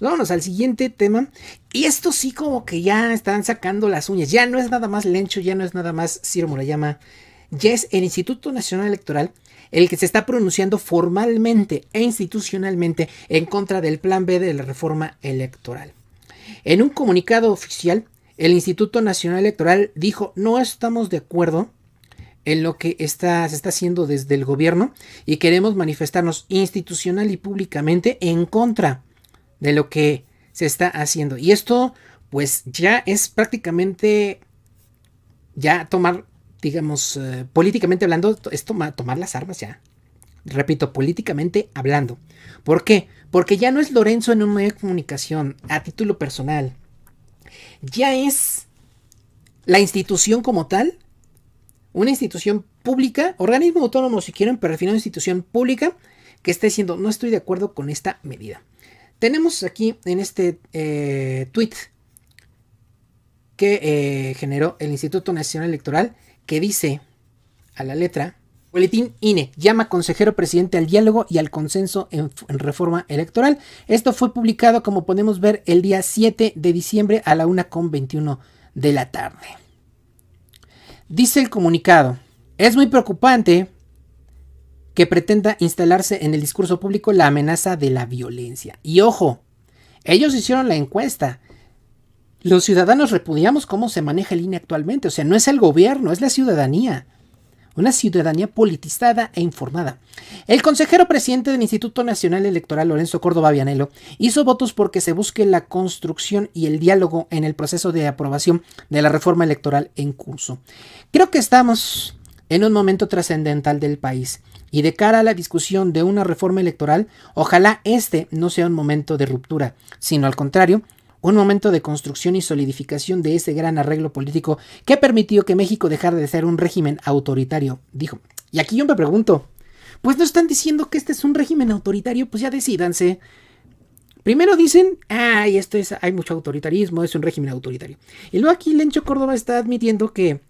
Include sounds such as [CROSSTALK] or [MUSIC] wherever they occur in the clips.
Vámonos al siguiente tema. Y esto sí como que ya están sacando las uñas. Ya no es nada más Lencho, ya no es nada más Ciro Murayama. Ya es el Instituto Nacional Electoral el que se está pronunciando formalmente e institucionalmente en contra del Plan B de la reforma electoral. En un comunicado oficial, el Instituto Nacional Electoral dijo no estamos de acuerdo en lo que está, se está haciendo desde el gobierno y queremos manifestarnos institucional y públicamente en contra de lo que se está haciendo. Y esto, pues ya es prácticamente, ya tomar, digamos, eh, políticamente hablando, es tomar las armas ya. Repito, políticamente hablando. ¿Por qué? Porque ya no es Lorenzo en un medio de comunicación a título personal. Ya es la institución como tal, una institución pública, organismo autónomo si quieren, pero al final una institución pública que está diciendo no estoy de acuerdo con esta medida. Tenemos aquí en este eh, tweet que eh, generó el Instituto Nacional Electoral que dice a la letra, Boletín INE llama consejero presidente al diálogo y al consenso en, reforma electoral. Esto fue publicado, como podemos ver, el día 7 de diciembre a la 1.21 de la tarde. Dice el comunicado, es muy preocupante que pretenda instalarse en el discurso público la amenaza de la violencia. Y ojo, ellos hicieron la encuesta. Los ciudadanos repudiamos cómo se maneja el INE actualmente. O sea, no es el gobierno, es la ciudadanía. Una ciudadanía politizada e informada. El consejero presidente del Instituto Nacional Electoral, Lorenzo Córdoba Vianelo, hizo votos porque se busque la construcción y el diálogo en el proceso de aprobación de la reforma electoral en curso. Creo que estamos en un momento trascendental del país y de cara a la discusión de una reforma electoral, ojalá este no sea un momento de ruptura, sino al contrario, un momento de construcción y solidificación de ese gran arreglo político que permitió que México dejara de ser un régimen autoritario, dijo. Y aquí yo me pregunto, pues no están diciendo que este es un régimen autoritario, pues ya decidanse. Primero dicen, ay, esto es, hay mucho autoritarismo, es un régimen autoritario. Y luego aquí Lencho Córdoba está admitiendo que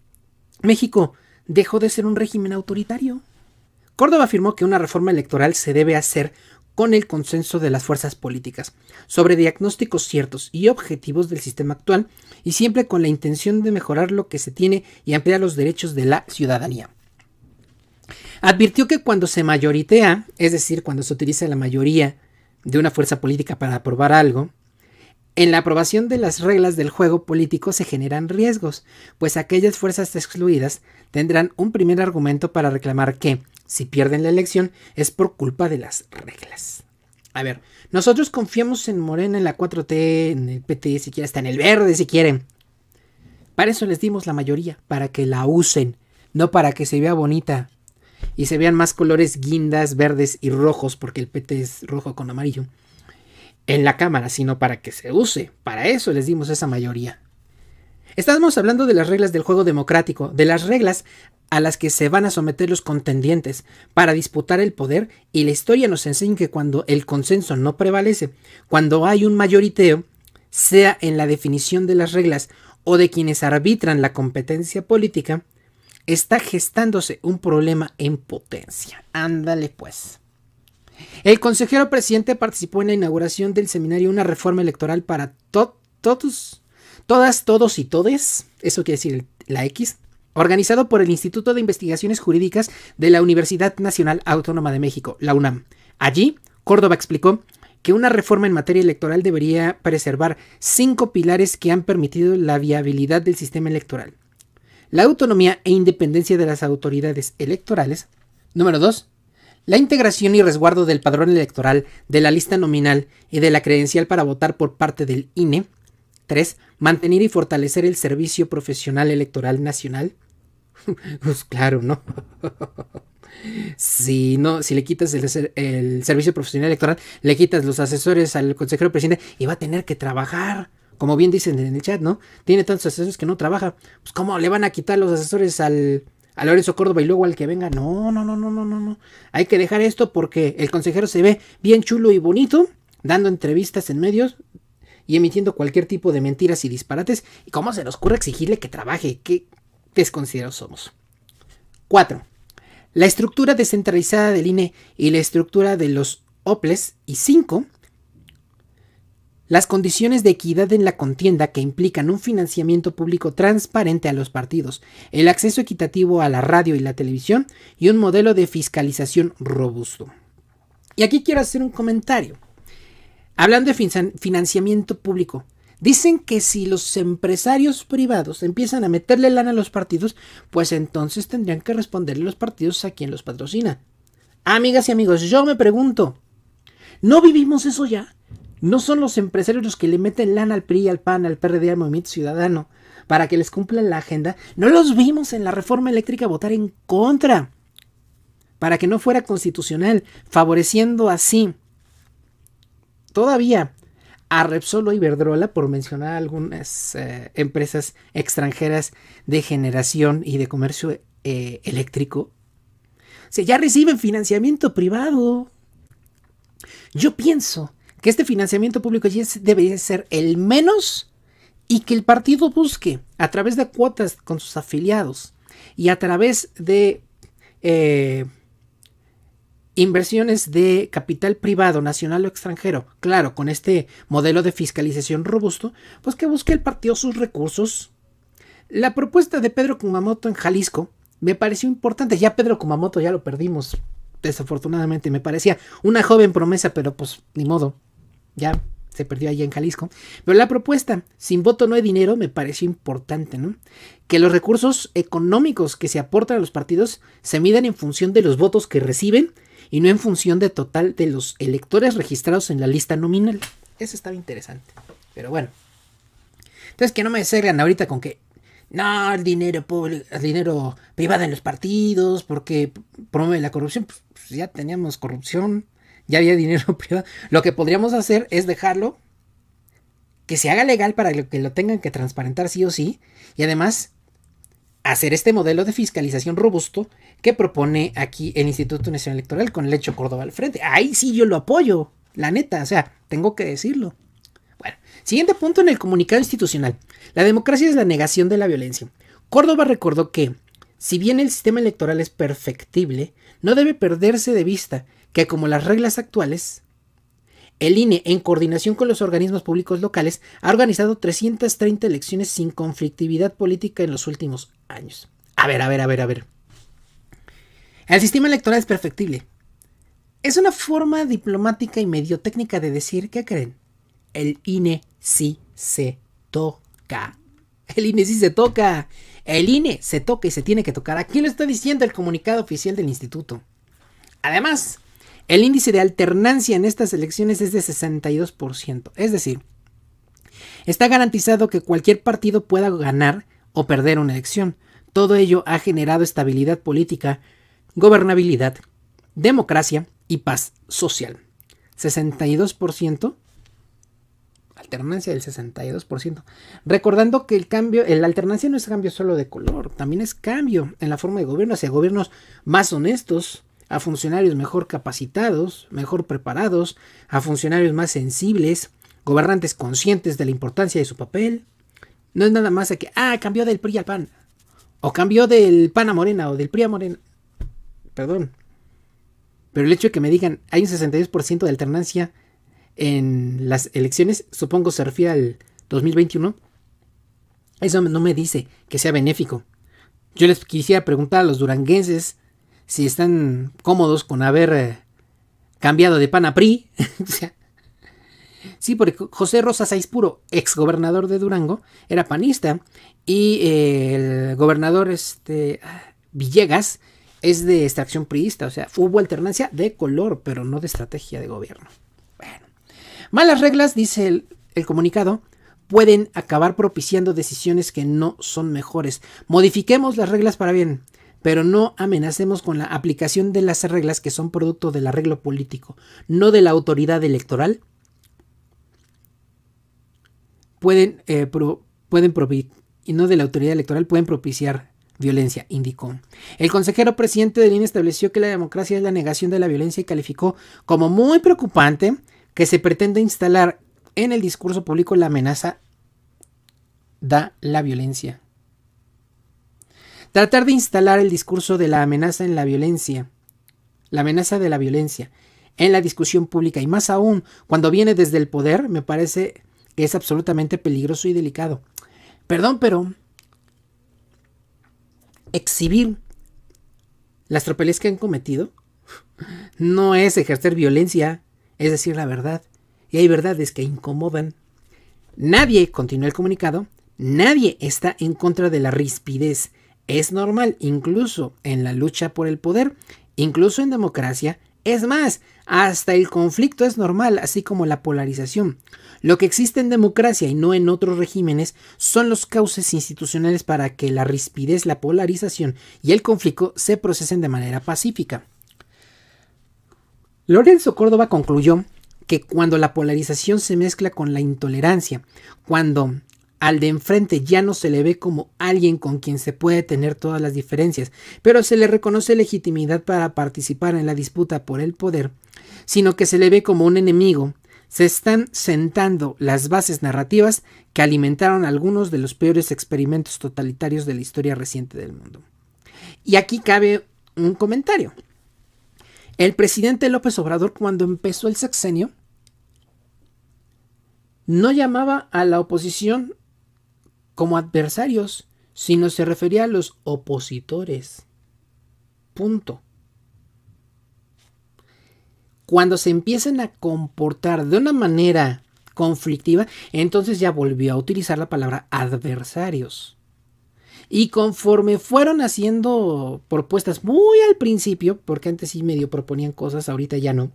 México dejó de ser un régimen autoritario. Córdoba afirmó que una reforma electoral se debe hacer con el consenso de las fuerzas políticas, sobre diagnósticos ciertos y objetivos del sistema actual, y siempre con la intención de mejorar lo que se tiene y ampliar los derechos de la ciudadanía. Advirtió que cuando se mayoritea, es decir, cuando se utiliza la mayoría de una fuerza política para aprobar algo, en la aprobación de las reglas del juego político se generan riesgos, pues aquellas fuerzas excluidas tendrán un primer argumento para reclamar que, si pierden la elección es por culpa de las reglas. A ver, nosotros confiamos en Morena, en la 4T, en el PT, si quieren, hasta en el verde, si quieren. Para eso les dimos la mayoría, para que la usen, no para que se vea bonita y se vean más colores guindas, verdes y rojos, porque el PT es rojo con amarillo, en la cámara, sino para que se use. Para eso les dimos esa mayoría. Estamos hablando de las reglas del juego democrático, de las reglas a las que se van a someter los contendientes para disputar el poder y la historia nos enseña que cuando el consenso no prevalece, cuando hay un mayoriteo, sea en la definición de las reglas o de quienes arbitran la competencia política, está gestándose un problema en potencia. Ándale pues. El consejero presidente participó en la inauguración del seminario Una reforma electoral para to todos, todas, todos y todes, eso quiere decir la X, organizado por el Instituto de Investigaciones Jurídicas de la Universidad Nacional Autónoma de México, la UNAM. Allí, Córdoba explicó que una reforma en materia electoral debería preservar cinco pilares que han permitido la viabilidad del sistema electoral. La autonomía e independencia de las autoridades electorales. Número 2. La integración y resguardo del padrón electoral, de la lista nominal y de la credencial para votar por parte del INE. 3. Mantener y fortalecer el Servicio Profesional Electoral Nacional. [LAUGHS] pues claro, ¿no? si no, si le quitas el, servicio profesional electoral, le quitas los asesores al consejero presidente y va a tener que trabajar. Como bien dicen en el chat, ¿no? Tiene tantos asesores que no trabaja. Pues, ¿cómo le van a quitar los asesores al, a Lorenzo Córdoba y luego al que venga? No, no, no, no, no, no, no. Hay que dejar esto porque el consejero se ve bien chulo y bonito, dando entrevistas en medios, y emitiendo cualquier tipo de mentiras y disparates. ¿Y cómo se nos ocurre exigirle que trabaje? ¿Qué, desconsiderados somos. 4. La estructura descentralizada del INE y la estructura de los OPLES. Y 5. Las condiciones de equidad en la contienda que implican un financiamiento público transparente a los partidos, el acceso equitativo a la radio y la televisión y un modelo de fiscalización robusto. Y aquí quiero hacer un comentario. Hablando de financiamiento público, Dicen que si los empresarios privados empiezan a meterle lana a los partidos, pues entonces tendrían que responderle los partidos a quien los patrocina. Amigas y amigos, yo me pregunto, ¿no vivimos eso ya? ¿No son los empresarios los que le meten lana al PRI, al PAN, al PRD, al Movimiento Ciudadano para que les cumplan la agenda? ¿No los vimos en la reforma eléctrica votar en contra? Para que no fuera constitucional, favoreciendo así todavía a Repsol o Iberdrola, por mencionar algunas eh, empresas extranjeras de generación y de comercio eh, eléctrico, se ya reciben financiamiento privado. Yo pienso que este financiamiento público ya debería ser el menos y que el partido busque a través de cuotas con sus afiliados y a través de eh, Inversiones de capital privado, nacional o extranjero, claro, con este modelo de fiscalización robusto, pues que busque el partido sus recursos. La propuesta de Pedro Kumamoto en Jalisco me pareció importante. Ya Pedro Kumamoto ya lo perdimos, desafortunadamente. Me parecía una joven promesa, pero pues ni modo. Ya se perdió allá en Jalisco. Pero la propuesta, sin voto no hay dinero, me pareció importante, ¿no? Que los recursos económicos que se aportan a los partidos se midan en función de los votos que reciben y no en función de total de los electores registrados en la lista nominal. Eso estaba interesante. Pero bueno. Entonces que no me cegan ahorita con que no, el dinero público, dinero privado en los partidos, porque promueve la corrupción. Pues, pues, ya teníamos corrupción, ya había [LAUGHS] dinero privado. Lo que podríamos hacer es dejarlo que se haga legal para que lo tengan que transparentar sí o sí. Y además hacer este modelo de fiscalización robusto que propone aquí el Instituto Nacional Electoral con el hecho Córdoba al frente. Ahí sí yo lo apoyo, la neta, o sea, tengo que decirlo. Bueno, siguiente punto en el comunicado institucional. La democracia es la negación de la violencia. Córdoba recordó que, si bien el sistema electoral es perfectible, no debe perderse de vista que como las reglas actuales, el INE, en coordinación con los organismos públicos locales, ha organizado 330 elecciones sin conflictividad política en los últimos años. A ver, a ver, a ver, a ver. El sistema electoral es perfectible. Es una forma diplomática y medio técnica de decir, ¿qué creen? El INE sí se toca. El INE sí se toca. El INE se toca y se tiene que tocar. Aquí lo está diciendo el comunicado oficial del instituto. Además, el índice de alternancia en estas elecciones es de 62%, es decir, está garantizado que cualquier partido pueda ganar o perder una elección. Todo ello ha generado estabilidad política, gobernabilidad, democracia y paz social. 62%, alternancia del 62%. Recordando que el cambio, la alternancia no es cambio solo de color, también es cambio en la forma de gobierno hacia gobiernos más honestos, a funcionarios mejor capacitados, mejor preparados, a funcionarios más sensibles, gobernantes conscientes de la importancia de su papel. No es nada más que, ah, cambió del PRI al PAN, o cambió del PAN a Morena, o del PRI a Morena. Perdón. Pero el hecho de que me digan, hay un 62% de alternancia en las elecciones, supongo se refiere al 2021. Eso no me dice que sea benéfico. Yo les quisiera preguntar a los duranguenses si están cómodos con haber eh, cambiado de pan a PRI. [LAUGHS] sí, porque José Rosa Saiz Puro, ex gobernador de Durango, era panista y eh, el gobernador este, Villegas es de extracción priista, o sea, hubo alternancia de color, pero no de estrategia de gobierno. Bueno, malas reglas, dice el, el comunicado, pueden acabar propiciando decisiones que no son mejores. Modifiquemos las reglas para bien pero no amenacemos con la aplicación de las reglas que son producto del arreglo político, no de la autoridad electoral. Pueden, eh, y no de la autoridad electoral pueden propiciar violencia, indicó. El consejero presidente de INE estableció que la democracia es la negación de la violencia y calificó como muy preocupante que se pretenda instalar en el discurso público la amenaza da la violencia. Tratar de instalar el discurso de la amenaza en la violencia, la amenaza de la violencia, en la discusión pública y más aún cuando viene desde el poder, me parece que es absolutamente peligroso y delicado. Perdón, pero exhibir las tropelías que han cometido [LAUGHS] no es ejercer violencia, es decir la verdad. Y hay verdades que incomodan. Nadie, continúa el comunicado, nadie está en contra de la rispidez, es normal, incluso en la lucha por el poder, incluso en democracia, es más, hasta el conflicto es normal, así como la polarización. Lo que existe en democracia y no en otros regímenes son los cauces institucionales para que la rispidez, la polarización y el conflicto se procesen de manera pacífica. Lorenzo Córdoba concluyó que cuando la polarización se mezcla con la intolerancia, cuando al de enfrente ya no se le ve como alguien con quien se puede tener todas las diferencias, pero se le reconoce legitimidad para participar en la disputa por el poder, sino que se le ve como un enemigo, se están sentando las bases narrativas que alimentaron algunos de los peores experimentos totalitarios de la historia reciente del mundo. Y aquí cabe un comentario. El presidente López Obrador cuando empezó el sexenio no llamaba a la oposición como adversarios, sino se refería a los opositores. Punto. Cuando se empiezan a comportar de una manera conflictiva, entonces ya volvió a utilizar la palabra adversarios. Y conforme fueron haciendo propuestas muy al principio, porque antes sí medio proponían cosas, ahorita ya no,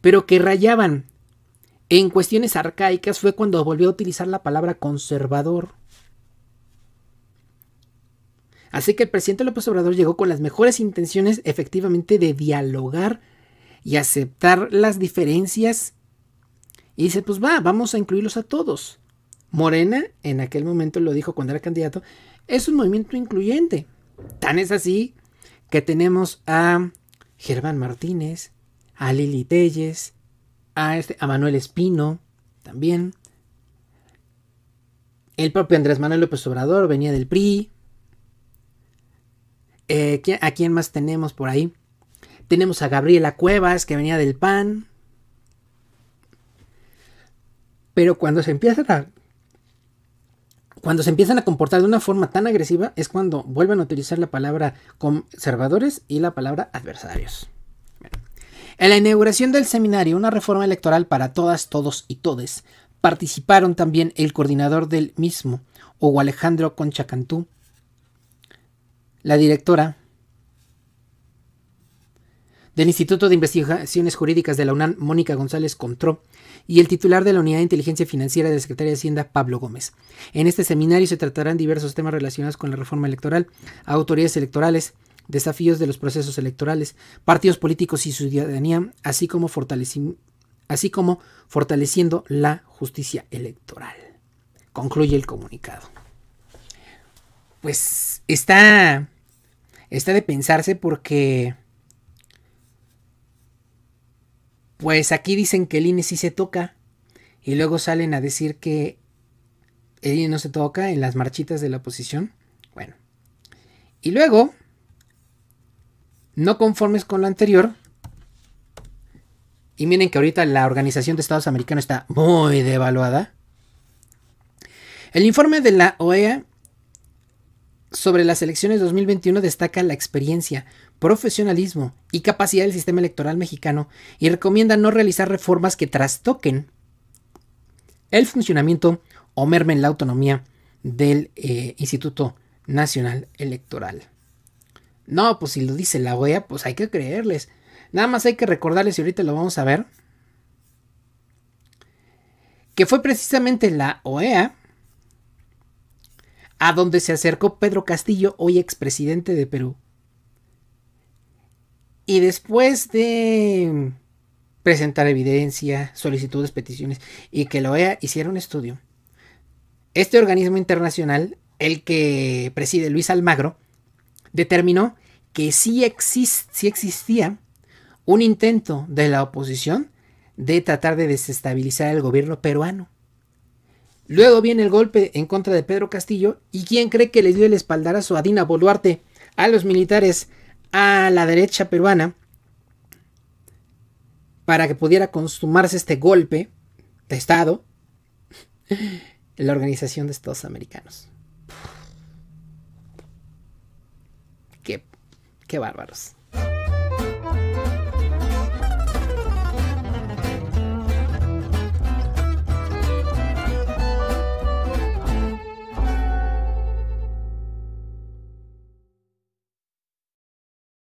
pero que rayaban en cuestiones arcaicas fue cuando volvió a utilizar la palabra conservador. Así que el presidente López Obrador llegó con las mejores intenciones efectivamente de dialogar y aceptar las diferencias. Y dice, pues va, vamos a incluirlos a todos. Morena, en aquel momento lo dijo cuando era candidato, es un movimiento incluyente. Tan es así que tenemos a Germán Martínez, a Lili Telles, a, este, a Manuel Espino también. El propio Andrés Manuel López Obrador venía del PRI. Eh, ¿A quién más tenemos por ahí? Tenemos a Gabriela Cuevas, que venía del PAN. Pero cuando se empiezan a. Cuando se empiezan a comportar de una forma tan agresiva es cuando vuelven a utilizar la palabra conservadores y la palabra adversarios. En la inauguración del seminario Una reforma electoral para todas, todos y todes, participaron también el coordinador del mismo, o Alejandro Conchacantú, la directora del Instituto de Investigaciones Jurídicas de la UNAM, Mónica González Contró, y el titular de la Unidad de Inteligencia Financiera de la Secretaría de Hacienda, Pablo Gómez. En este seminario se tratarán diversos temas relacionados con la reforma electoral, autoridades electorales, desafíos de los procesos electorales, partidos políticos y ciudadanía, así como, así como fortaleciendo la justicia electoral. Concluye el comunicado. Pues está, está de pensarse porque... Pues aquí dicen que el INE sí se toca y luego salen a decir que el INE no se toca en las marchitas de la oposición. Bueno. Y luego no conformes con lo anterior. Y miren que ahorita la Organización de Estados Americanos está muy devaluada. El informe de la OEA sobre las elecciones 2021 destaca la experiencia, profesionalismo y capacidad del sistema electoral mexicano y recomienda no realizar reformas que trastoquen el funcionamiento o mermen la autonomía del eh, Instituto Nacional Electoral. No, pues si lo dice la OEA, pues hay que creerles. Nada más hay que recordarles, y ahorita lo vamos a ver, que fue precisamente la OEA a donde se acercó Pedro Castillo, hoy expresidente de Perú. Y después de presentar evidencia, solicitudes, peticiones, y que la OEA hiciera un estudio, este organismo internacional, el que preside Luis Almagro, determinó que sí, existía un intento de la oposición de tratar de desestabilizar el gobierno peruano. Luego viene el golpe en contra de Pedro Castillo y ¿quién cree que le dio el espaldarazo a Dina Boluarte, a los militares, a la derecha peruana, para que pudiera consumarse este golpe de Estado? [LAUGHS] La Organización de Estados Americanos. Qué bárbaros.